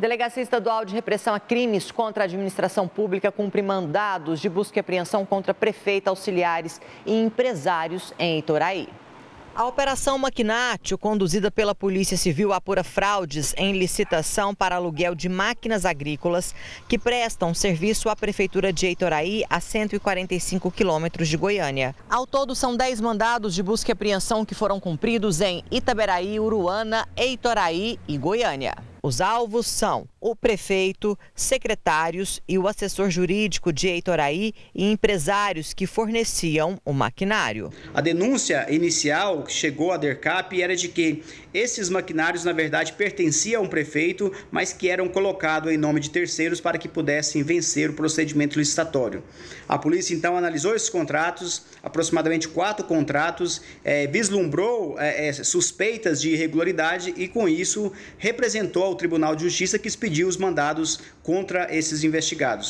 Delegacia Estadual de Repressão a Crimes contra a Administração Pública cumpre mandados de busca e apreensão contra prefeita, auxiliares e empresários em Itoraí. A Operação Maquinátil, conduzida pela Polícia Civil, apura fraudes em licitação para aluguel de máquinas agrícolas que prestam serviço à Prefeitura de Eitoraí, a 145 quilômetros de Goiânia. Ao todo, são 10 mandados de busca e apreensão que foram cumpridos em Itaberaí, Uruana, Eitoraí e Goiânia. Os alvos são o prefeito, secretários e o assessor jurídico de Heitoraí e empresários que forneciam o maquinário. A denúncia inicial que chegou à DERCAP era de que esses maquinários, na verdade, pertenciam a um prefeito, mas que eram colocados em nome de terceiros para que pudessem vencer o procedimento licitatório. A polícia, então, analisou esses contratos, aproximadamente quatro contratos, eh, vislumbrou eh, eh, suspeitas de irregularidade e, com isso, representou ao Tribunal de Justiça que expediu os mandados contra esses investigados.